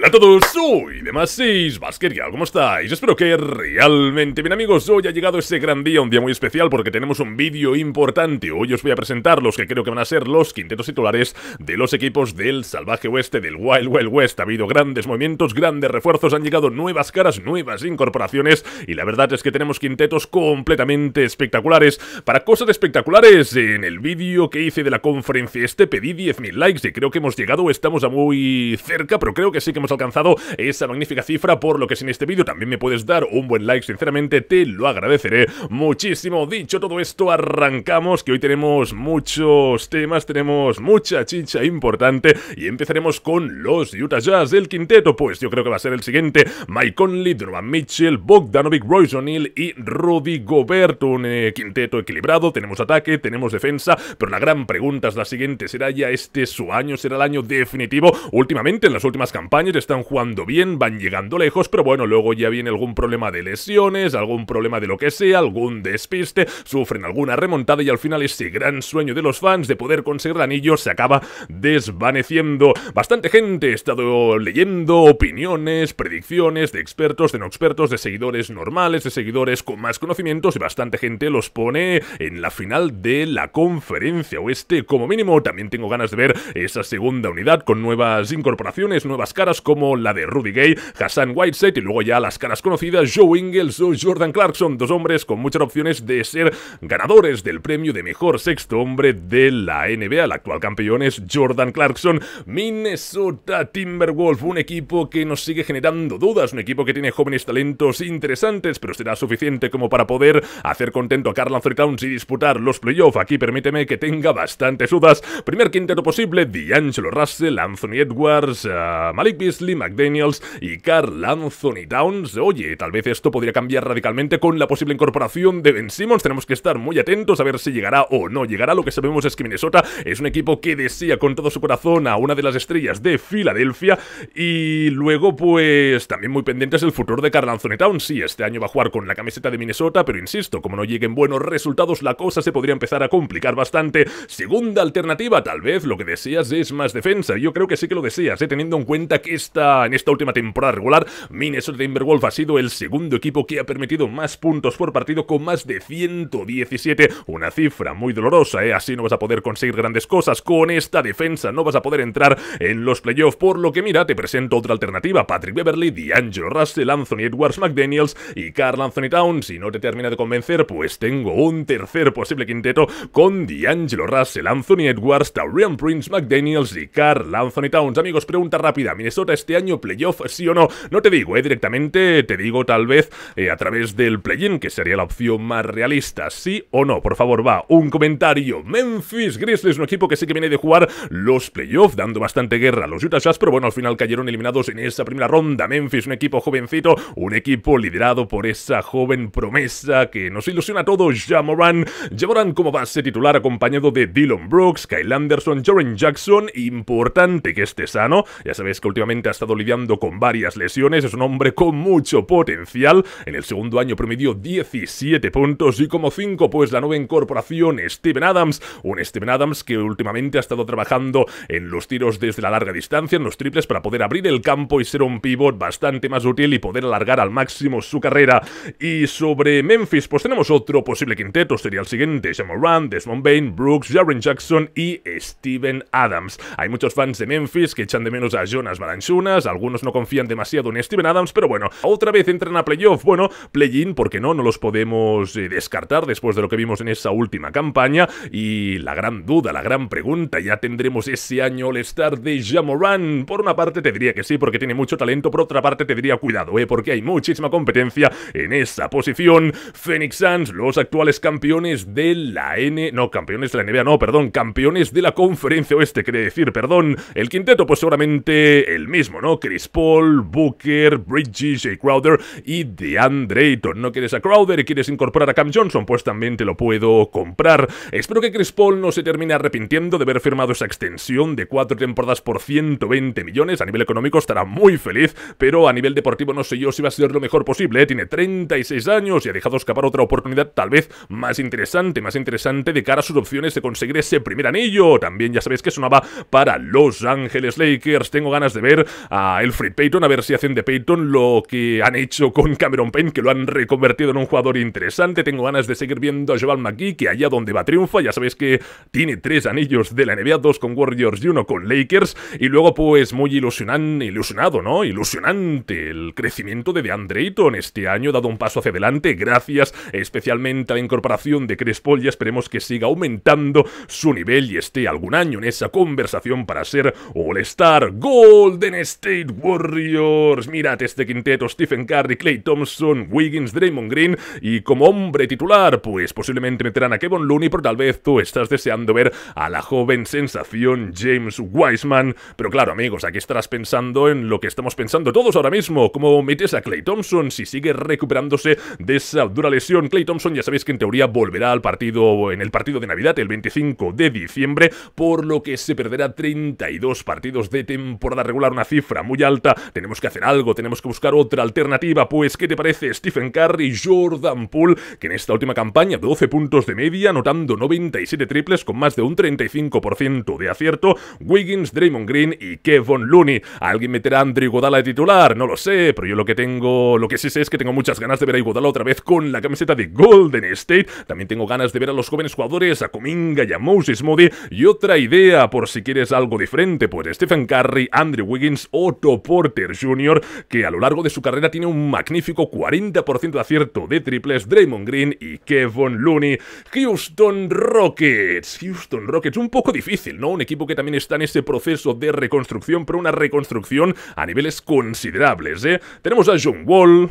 Hola a todos, soy Demasis Basqueria, ¿cómo estáis? Espero que realmente bien amigos, hoy ha llegado ese gran día, un día muy especial porque tenemos un vídeo importante Hoy os voy a presentar los que creo que van a ser los quintetos titulares de los equipos del Salvaje Oeste, del Wild Wild West Ha habido grandes movimientos, grandes refuerzos, han llegado nuevas caras, nuevas incorporaciones Y la verdad es que tenemos quintetos completamente espectaculares Para cosas espectaculares, en el vídeo que hice de la conferencia este pedí 10.000 likes y creo que hemos llegado, estamos a muy cerca, pero creo que sí que hemos alcanzado esa magnífica cifra, por lo que si en este vídeo también me puedes dar un buen like, sinceramente te lo agradeceré muchísimo. Dicho todo esto, arrancamos, que hoy tenemos muchos temas, tenemos mucha chicha importante y empezaremos con los Utah Jazz, el quinteto, pues yo creo que va a ser el siguiente, Mike Conley, Donovan Mitchell, Bogdanovic, Royce O'Neill y Rudy Gobert, un eh, quinteto equilibrado, tenemos ataque, tenemos defensa, pero la gran pregunta es la siguiente, ¿será ya este su año, será el año definitivo? Últimamente, en las últimas campañas, están jugando bien, van llegando lejos, pero bueno, luego ya viene algún problema de lesiones, algún problema de lo que sea, algún despiste, sufren alguna remontada y al final ese gran sueño de los fans de poder conseguir el anillo se acaba desvaneciendo. Bastante gente he estado leyendo opiniones, predicciones de expertos, de no expertos, de seguidores normales, de seguidores con más conocimientos y bastante gente los pone en la final de la conferencia oeste como mínimo. También tengo ganas de ver esa segunda unidad con nuevas incorporaciones, nuevas caras, como la de Rudy Gay, Hassan Whiteside y luego ya las caras conocidas Joe Ingles o Jordan Clarkson, dos hombres con muchas opciones de ser ganadores del premio de mejor sexto hombre de la NBA. El actual campeón es Jordan Clarkson. Minnesota Timberwolf. un equipo que nos sigue generando dudas, un equipo que tiene jóvenes talentos interesantes, pero será suficiente como para poder hacer contento a Carl Anthony Towns y disputar los playoffs. Aquí permíteme que tenga bastantes dudas. Primer quinteto posible, D'Angelo Russell, Anthony Edwards, ah, Malik Lee McDaniels y Carl Anthony Towns. Oye, tal vez esto podría cambiar radicalmente con la posible incorporación de Ben Simmons. Tenemos que estar muy atentos a ver si llegará o no llegará. Lo que sabemos es que Minnesota es un equipo que desea con todo su corazón a una de las estrellas de Filadelfia. Y luego, pues, también muy pendiente es el futuro de Carl Anthony Towns. Sí, este año va a jugar con la camiseta de Minnesota, pero insisto, como no lleguen buenos resultados, la cosa se podría empezar a complicar bastante. Segunda alternativa, tal vez lo que deseas es más defensa. Yo creo que sí que lo deseas, ¿eh? teniendo en cuenta que es en esta última temporada regular, Minnesota Timberwolves ha sido el segundo equipo que ha permitido más puntos por partido con más de 117, una cifra muy dolorosa, ¿eh? así no vas a poder conseguir grandes cosas con esta defensa, no vas a poder entrar en los playoffs, por lo que mira, te presento otra alternativa, Patrick Beverly, D'Angelo Russell, Anthony Edwards, McDaniels y Carl Anthony Towns, si no te termina de convencer, pues tengo un tercer posible quinteto con D'Angelo Russell, Anthony Edwards, Taurian Prince, McDaniels y Carl Anthony Towns. Amigos, pregunta rápida, ¿Minnesota este año playoff, sí o no. No te digo, eh, directamente, te digo tal vez eh, a través del play-in, que sería la opción más realista, sí o no. Por favor, va, un comentario. Memphis Grizzlies, un equipo que sí que viene de jugar los playoffs, dando bastante guerra a los Utah Jazz, pero bueno, al final cayeron eliminados en esa primera ronda. Memphis, un equipo jovencito, un equipo liderado por esa joven promesa que nos ilusiona a todos, Jamoran. Jamoran como base titular acompañado de Dylan Brooks, Kyle Anderson, Jaren Jackson. Importante que esté sano. Ya sabéis que últimamente ha estado lidiando con varias lesiones, es un hombre con mucho potencial. En el segundo año promedió 17 puntos y como 5 pues la nueva incorporación Steven Adams, un Steven Adams que últimamente ha estado trabajando en los tiros desde la larga distancia, en los triples para poder abrir el campo y ser un pivot bastante más útil y poder alargar al máximo su carrera. Y sobre Memphis pues tenemos otro posible quinteto, sería el siguiente, Jamoran, Desmond Bain, Brooks, Jaren Jackson y Steven Adams. Hay muchos fans de Memphis que echan de menos a Jonas Valanciunas unas, algunos no confían demasiado en Steven Adams, pero bueno, otra vez entran a playoff, bueno, play-in, porque no, no los podemos eh, descartar después de lo que vimos en esa última campaña, y la gran duda, la gran pregunta, ya tendremos ese año el estar de Jamoran, por una parte te diría que sí, porque tiene mucho talento, por otra parte te diría cuidado, eh, porque hay muchísima competencia en esa posición, Phoenix Suns, los actuales campeones de la N, no, campeones de la NBA, no, perdón, campeones de la conferencia oeste, quiere decir, perdón, el quinteto pues seguramente el mismo, ¿no? Chris Paul, Booker, Bridges, Jay Crowder y DeAndre Ayton. ¿No quieres a Crowder y quieres incorporar a Cam Johnson? Pues también te lo puedo comprar. Espero que Chris Paul no se termine arrepintiendo de haber firmado esa extensión de cuatro temporadas por 120 millones. A nivel económico estará muy feliz, pero a nivel deportivo no sé yo si va a ser lo mejor posible. ¿eh? Tiene 36 años y ha dejado escapar otra oportunidad tal vez más interesante, más interesante de cara a sus opciones de conseguir ese primer anillo. También ya sabéis que sonaba para Los Ángeles Lakers. Tengo ganas de ver a Elfrid Payton, a ver si hacen de Payton lo que han hecho con Cameron Payne, que lo han reconvertido en un jugador interesante. Tengo ganas de seguir viendo a Joel McGee, que allá donde va triunfa, ya sabéis que tiene tres anillos de la NBA, dos con Warriors y uno con Lakers. Y luego, pues, muy ilusionado, ¿no? Ilusionante el crecimiento de DeAndre Ayton este año, dado un paso hacia adelante, gracias especialmente a la incorporación de Chris Paul. esperemos que siga aumentando su nivel y esté algún año en esa conversación para ser All-Star Golden State Warriors. Mirad este quinteto, Stephen Curry, Clay Thompson, Wiggins, Draymond Green y como hombre titular, pues posiblemente meterán a Kevin Looney, pero tal vez tú estás deseando ver a la joven sensación James Wiseman. Pero claro, amigos, aquí estarás pensando en lo que estamos pensando todos ahora mismo, cómo metes a Clay Thompson si sigue recuperándose de esa dura lesión. Clay Thompson ya sabéis que en teoría volverá al partido en el partido de Navidad el 25 de diciembre, por lo que se perderá 32 partidos de temporada regular, una cifra muy alta, tenemos que hacer algo, tenemos que buscar otra alternativa, pues ¿qué te parece Stephen Curry, Jordan Poole, que en esta última campaña 12 puntos de media, anotando 97 triples con más de un 35% de acierto, Wiggins, Draymond Green y Kevon Looney. ¿Alguien meterá a Andrew Godala de titular? No lo sé, pero yo lo que tengo, lo que sí sé es que tengo muchas ganas de ver a Godala otra vez con la camiseta de Golden State, también tengo ganas de ver a los jóvenes jugadores, a Cominga y a Moses Moody, y otra idea por si quieres algo diferente, pues Stephen Curry, Andrew Wiggins, Otto Porter Jr., que a lo largo de su carrera tiene un magnífico 40% de acierto de triples, Draymond Green y Kevin Looney. Houston Rockets. Houston Rockets, un poco difícil, ¿no? Un equipo que también está en ese proceso de reconstrucción, pero una reconstrucción a niveles considerables, ¿eh? Tenemos a John Wall.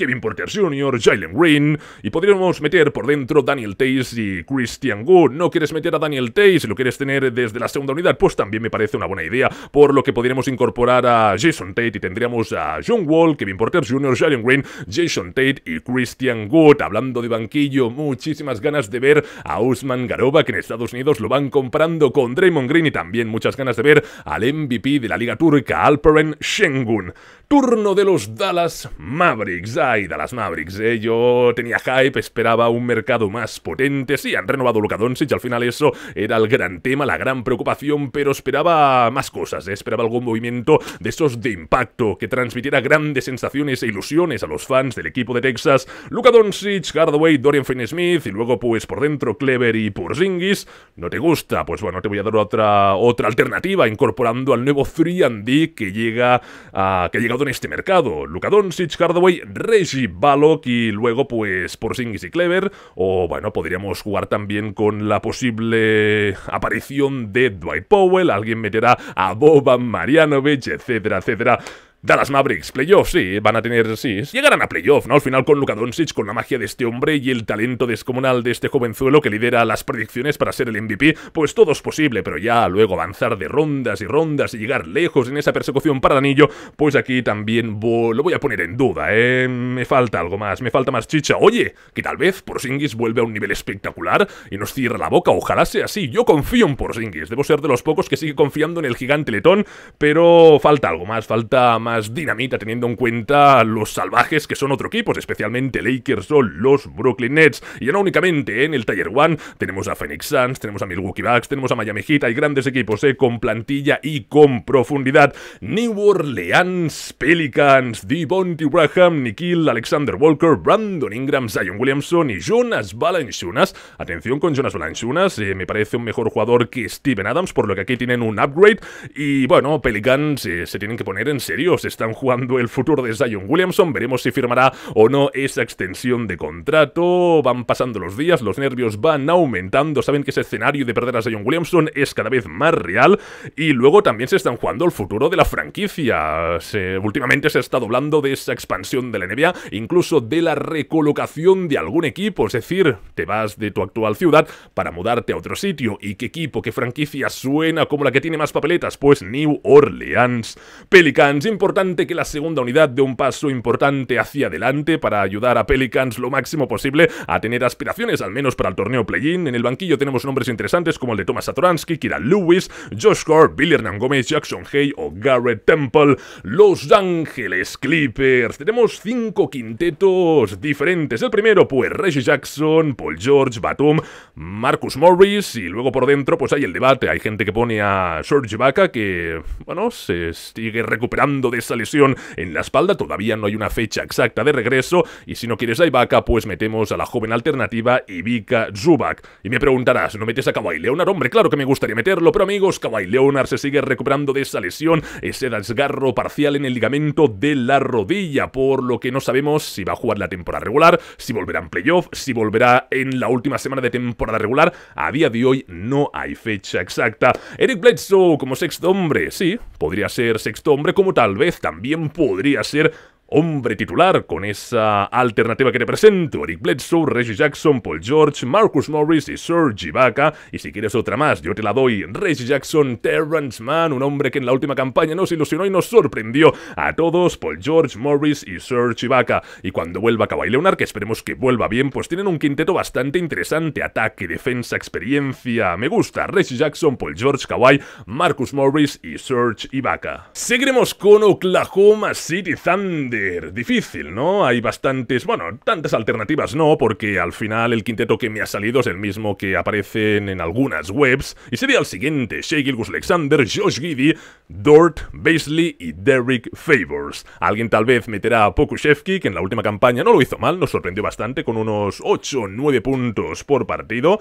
Kevin Porter Jr., Jalen Green, y podríamos meter por dentro Daniel Tate y Christian Wood. ¿No quieres meter a Daniel y ¿Lo quieres tener desde la segunda unidad? Pues también me parece una buena idea, por lo que podríamos incorporar a Jason Tate y tendríamos a John Wall, Kevin Porter Jr., Jalen Green, Jason Tate y Christian Wood. Hablando de banquillo, muchísimas ganas de ver a Usman Garoba, que en Estados Unidos lo van comprando con Draymond Green y también muchas ganas de ver al MVP de la Liga Turca, Alperen Şengün turno de los Dallas Mavericks. Ay, Dallas Mavericks, eh. yo tenía hype, esperaba un mercado más potente. Sí, han renovado Luka Doncic, al final eso era el gran tema, la gran preocupación, pero esperaba más cosas, eh. esperaba algún movimiento de esos de impacto que transmitiera grandes sensaciones e ilusiones a los fans del equipo de Texas. Luka Doncic, Hardaway, Dorian Finney-Smith y luego pues por dentro Clever y Porzingis. ¿No te gusta? Pues bueno, te voy a dar otra, otra alternativa incorporando al nuevo 3 D que llega a, que llega en este mercado. Luka Doncic, Hardaway, Reggie Balok y luego pues Porzingis y Clever. O bueno, podríamos jugar también con la posible aparición de Dwight Powell. Alguien meterá a Boban Marianovic, etcétera, etcétera. Dallas Mavericks, playoffs, sí, van a tener, sí, llegarán a playoff, ¿no? Al final con Luka Doncic, con la magia de este hombre y el talento descomunal de este jovenzuelo que lidera las predicciones para ser el MVP, pues todo es posible, pero ya luego avanzar de rondas y rondas y llegar lejos en esa persecución para el anillo, pues aquí también lo voy a poner en duda, ¿eh? Me falta algo más, me falta más chicha. Oye, que tal vez Porzingis vuelve a un nivel espectacular y nos cierra la boca, ojalá sea así. Yo confío en Porzingis, debo ser de los pocos que sigue confiando en el gigante letón, pero falta algo más, falta más dinamita teniendo en cuenta los salvajes que son otro equipo especialmente Lakers o los Brooklyn Nets. Y ahora únicamente en el Tier One tenemos a Phoenix Suns, tenemos a Milwaukee Bucks, tenemos a Miami Heat, hay grandes equipos eh, con plantilla y con profundidad. New Orleans Pelicans, Devontae Graham, Nikhil, Alexander Walker, Brandon Ingram, Zion Williamson y Jonas Valanciunas. Atención con Jonas Valanciunas, eh, me parece un mejor jugador que Steven Adams, por lo que aquí tienen un upgrade. Y bueno, Pelicans eh, se tienen que poner en serio se están jugando el futuro de Zion Williamson. Veremos si firmará o no esa extensión de contrato. Van pasando los días, los nervios van aumentando. Saben que ese escenario de perder a Zion Williamson es cada vez más real. Y luego también se están jugando el futuro de la franquicia. últimamente se ha estado hablando de esa expansión de la NBA, incluso de la recolocación de algún equipo. Es decir, te vas de tu actual ciudad para mudarte a otro sitio. ¿Y qué equipo, qué franquicia suena como la que tiene más papeletas? Pues New Orleans. Pelicans, importante importante que la segunda unidad dé un paso importante hacia adelante para ayudar a Pelicans lo máximo posible a tener aspiraciones, al menos para el torneo play-in. En el banquillo tenemos nombres interesantes como el de Thomas Satoransky, Kira Lewis, Josh Gore, Billy Hernán Gómez, Jackson Hay o Garrett Temple. Los Ángeles Clippers. Tenemos cinco quintetos diferentes. El primero, pues Reggie Jackson, Paul George, Batum, Marcus Morris y luego por dentro pues hay el debate. Hay gente que pone a Serge Ibaka que, bueno, se sigue recuperando de esa lesión en la espalda. Todavía no hay una fecha exacta de regreso. Y si no quieres a Ibaka, pues metemos a la joven alternativa Ivica Zubak Y me preguntarás, ¿no metes a Kawhi Leonard? Hombre, claro que me gustaría meterlo, pero amigos, Kawhi Leonard se sigue recuperando de esa lesión, ese desgarro parcial en el ligamento de la rodilla, por lo que no sabemos si va a jugar la temporada regular, si volverá en playoff, si volverá en la última semana de temporada regular. A día de hoy no hay fecha exacta. Eric Bledsoe como sexto hombre, sí, podría ser sexto hombre como tal vez también podría ser hombre titular con esa alternativa que te presento. Eric Bledsoe, Reggie Jackson, Paul George, Marcus Morris y Serge Ibaka. Y si quieres otra más, yo te la doy. Reggie Jackson, Terrence Mann, un hombre que en la última campaña nos ilusionó y nos sorprendió a todos. Paul George, Morris y Serge Ibaka. Y cuando vuelva Kawhi Leonard, que esperemos que vuelva bien, pues tienen un quinteto bastante interesante. Ataque, defensa, experiencia. Me gusta. Reggie Jackson, Paul George, Kawhi, Marcus Morris y Serge Ibaka. Seguiremos con Oklahoma City Thunder difícil, ¿no? Hay bastantes, bueno, tantas alternativas no, porque al final el quinteto que me ha salido es el mismo que aparecen en algunas webs, y sería el siguiente, Shea Gilgus Alexander, Josh Giddy, Dort, Beasley y Derrick Favors. Alguien tal vez meterá a Pokushevsky, que en la última campaña no lo hizo mal, nos sorprendió bastante con unos 8 o 9 puntos por partido.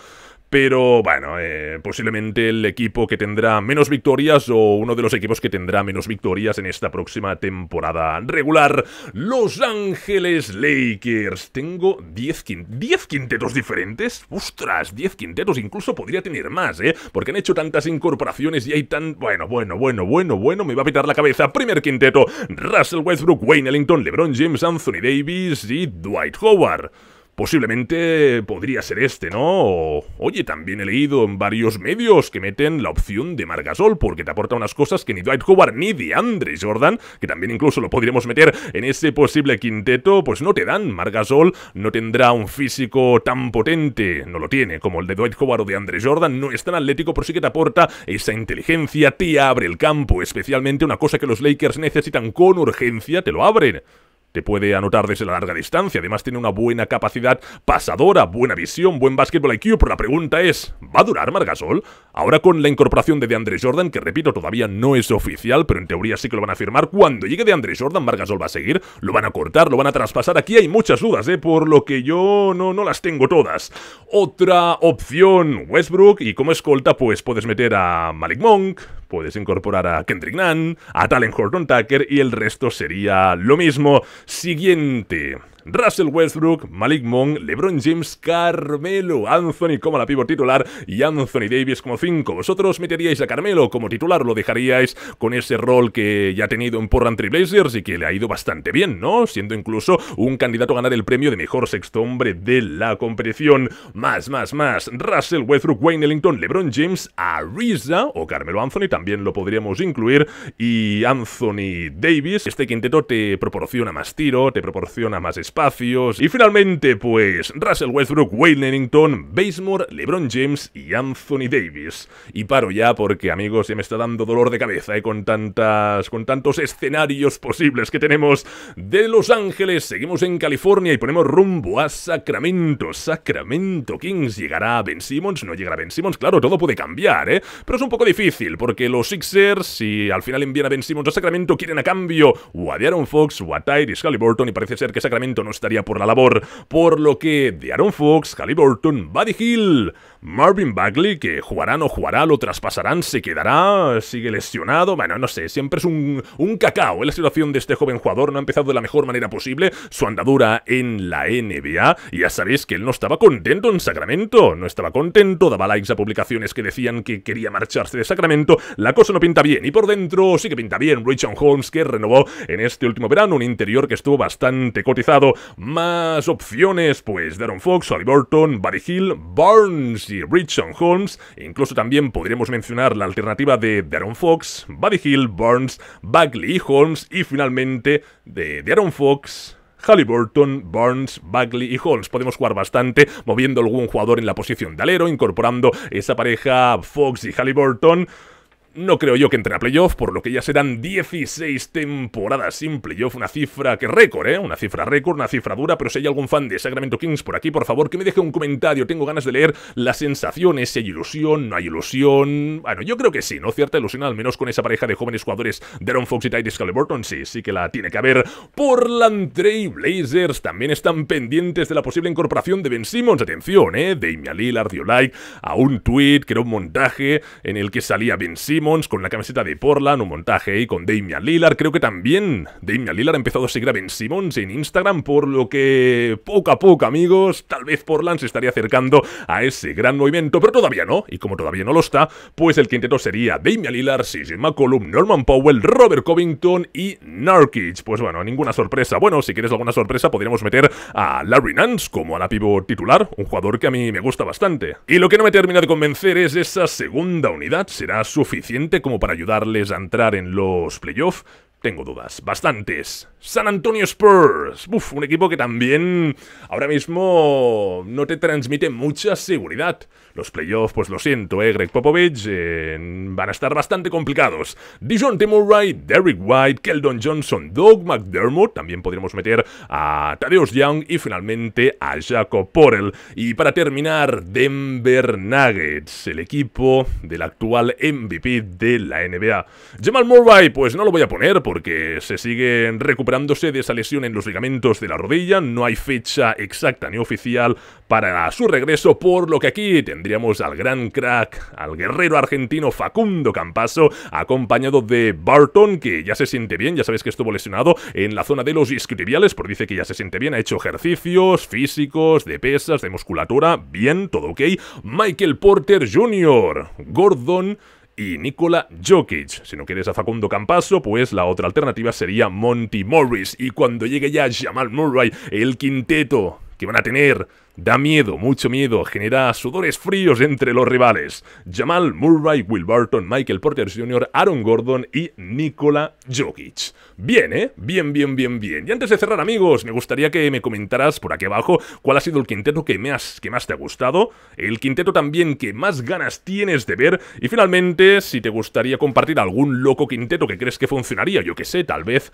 Pero bueno, eh, posiblemente el equipo que tendrá menos victorias o uno de los equipos que tendrá menos victorias en esta próxima temporada regular, Los Ángeles Lakers. Tengo 10, quintetos diferentes. Ostras, 10 quintetos, incluso podría tener más, ¿eh? Porque han hecho tantas incorporaciones y hay tan... Bueno, bueno, bueno, bueno bueno, bueno, me va a pitar la cabeza. Primer quinteto, Russell Westbrook, Wayne Ellington, LeBron James, Anthony Davis y Dwight Howard. Posiblemente podría ser este, ¿no? oye, también he leído en varios medios que meten la opción de Margasol porque te aporta unas cosas que ni Dwight Howard ni de Andre Jordan, que también incluso lo podríamos meter en ese posible quinteto, pues no te dan. Margasol no tendrá un físico tan potente, no lo tiene, como el de Dwight Howard o de Andre Jordan, no es tan atlético, pero sí que te aporta esa inteligencia, te abre el campo, especialmente una cosa que los Lakers necesitan con urgencia, te lo abren. Te puede anotar desde la larga distancia, además tiene una buena capacidad pasadora, buena visión, buen básquetbol IQ, pero la pregunta es, ¿va a durar Margasol? Ahora con la incorporación de DeAndre Jordan, que repito, todavía no es oficial, pero en teoría sí que lo van a firmar, cuando llegue DeAndre Jordan, Margasol va a seguir, lo van a cortar, lo van a traspasar, aquí hay muchas dudas, ¿eh? por lo que yo no, no las tengo todas. Otra opción, Westbrook, y como escolta pues puedes meter a Malik Monk, Puedes incorporar a Kendrick Nunn, a Talen Horton Tucker y el resto sería lo mismo. Siguiente. Russell Westbrook, Malik Monk, LeBron James, Carmelo, Anthony como la pivot titular y Anthony Davis como cinco. Vosotros meteríais a Carmelo como titular, lo dejaríais con ese rol que ya ha tenido en Portland Blazers y que le ha ido bastante bien, ¿no? Siendo incluso un candidato a ganar el premio de mejor sexto hombre de la competición. Más, más, más. Russell Westbrook, Wayne Ellington, LeBron James, Ariza o Carmelo Anthony también lo podríamos incluir y Anthony Davis. Este quinteto te proporciona más tiro, te proporciona más espacios. Y finalmente, pues, Russell Westbrook, Wayne Lennington, Basemore, LeBron James y Anthony Davis. Y paro ya porque, amigos, ya me está dando dolor de cabeza ¿eh? con tantas. con tantos escenarios posibles que tenemos de Los Ángeles. Seguimos en California y ponemos rumbo a Sacramento. Sacramento Kings llegará a Ben Simmons, no llegará a Ben Simmons, claro, todo puede cambiar, ¿eh? Pero es un poco difícil porque los Sixers, si al final envían a Ben Simmons a Sacramento, quieren a cambio o a Diaron Fox o a Tyrese Halliburton y parece ser que Sacramento no estaría por la labor, por lo que de Fox, Fox, Halliburton, Buddy Hill, Marvin Bagley, que jugará, o jugará, lo traspasarán, se quedará, sigue lesionado. Bueno, no sé, siempre es un, un cacao. La situación de este joven jugador no ha empezado de la mejor manera posible su andadura en la NBA. Y ya sabéis que él no estaba contento en Sacramento, no estaba contento, daba likes a publicaciones que decían que quería marcharse de Sacramento. La cosa no pinta bien y por dentro sí que pinta bien. Richard Holmes, que renovó en este último verano un interior que estuvo bastante cotizado. Más opciones, pues Darren Fox, Oliverton, Burton, Barry Hill, Barnes Richon Holmes, incluso también podremos mencionar la alternativa de Darren Fox, Buddy Hill, Burns, Bagley y Holmes, y finalmente de Darren Fox, Halliburton, Burns, Bagley y Holmes. Podemos jugar bastante moviendo algún jugador en la posición de alero, incorporando esa pareja Fox y Halliburton no creo yo que entre a playoff, por lo que ya serán 16 temporadas sin playoff, una cifra que récord, ¿eh? Una cifra récord, una cifra dura, pero si hay algún fan de Sacramento Kings por aquí, por favor, que me deje un comentario, tengo ganas de leer las sensaciones, si hay ilusión, no hay ilusión... Bueno, yo creo que sí, ¿no? Cierta ilusión, al menos con esa pareja de jóvenes jugadores de Fox y Titus Burton. sí, sí que la tiene que haber. Por la Trail Blazers también están pendientes de la posible incorporación de Ben Simmons, atención, ¿eh? Damian Lillard dio like a un tweet que era un montaje en el que salía Ben Simmons con la camiseta de Portland, un montaje y con Damian Lillard. Creo que también Damian Lillard ha empezado a seguir a Ben Simmons en Instagram, por lo que poco a poco, amigos, tal vez Portland se estaría acercando a ese gran movimiento, pero todavía no, y como todavía no lo está, pues el quinteto sería Damian Lillard, CJ McCollum, Norman Powell, Robert Covington y Narkic. Pues bueno, ninguna sorpresa. Bueno, si quieres alguna sorpresa, podríamos meter a Larry Nance como a la pivot titular, un jugador que a mí me gusta bastante. Y lo que no me termina de convencer es esa segunda unidad será suficiente como para ayudarles a entrar en los playoffs? Tengo dudas, bastantes. San Antonio Spurs. Uf, un equipo que también ahora mismo no te transmite mucha seguridad. Los playoffs, pues lo siento, eh, Greg Popovich, eh, van a estar bastante complicados. Dijon Murray, Derrick White, Keldon Johnson, Doug McDermott, también podríamos meter a Tadeusz Young y finalmente a Jacob Porel. Y para terminar, Denver Nuggets, el equipo del actual MVP de la NBA. Jamal Murray, pues no lo voy a poner porque se sigue recuperándose de esa lesión en los ligamentos de la rodilla, no hay fecha exacta ni oficial para su regreso, por lo que aquí tendríamos al gran crack, al guerrero argentino Facundo Campaso, acompañado de Barton, que ya se siente bien, ya sabéis que estuvo lesionado en la zona de los isquiotibiales, por dice que ya se siente bien, ha hecho ejercicios físicos, de pesas, de musculatura, bien, todo ok. Michael Porter Jr., Gordon y Nikola Jokic. Si no quieres a Facundo Campaso, pues la otra alternativa sería Monty Morris. Y cuando llegue ya Jamal Murray, el quinteto que van a tener Da miedo, mucho miedo, genera sudores fríos entre los rivales. Jamal Murray, Will Michael Porter Jr., Aaron Gordon y Nikola Jokic. Bien, ¿eh? Bien, bien, bien, bien. Y antes de cerrar, amigos, me gustaría que me comentaras por aquí abajo cuál ha sido el quinteto que, que más te ha gustado, el quinteto también que más ganas tienes de ver y finalmente si te gustaría compartir algún loco quinteto que crees que funcionaría, yo que sé, tal vez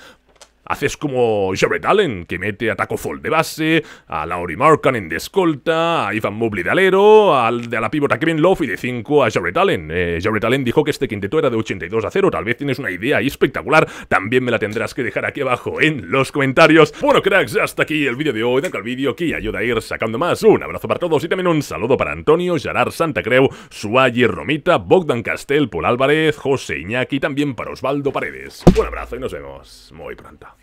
Haces como Jared Allen, que mete a Taco Fall de base, a Laurie Markan de escolta, a Ivan Mobley de alero, al, de la pívota Kevin Love y de 5 a Jared Allen. Eh, Jared Allen dijo que este quinteto era de 82 a 0. Tal vez tienes una idea espectacular. También me la tendrás que dejar aquí abajo en los comentarios. Bueno, cracks, hasta aquí el vídeo de hoy. el al vídeo que ayuda a ir sacando más. Un abrazo para todos y también un saludo para Antonio, Gerard Creu, Suay Romita, Bogdan Castel, Paul Álvarez, José Iñaki y también para Osvaldo Paredes. Un abrazo y nos vemos muy pronto.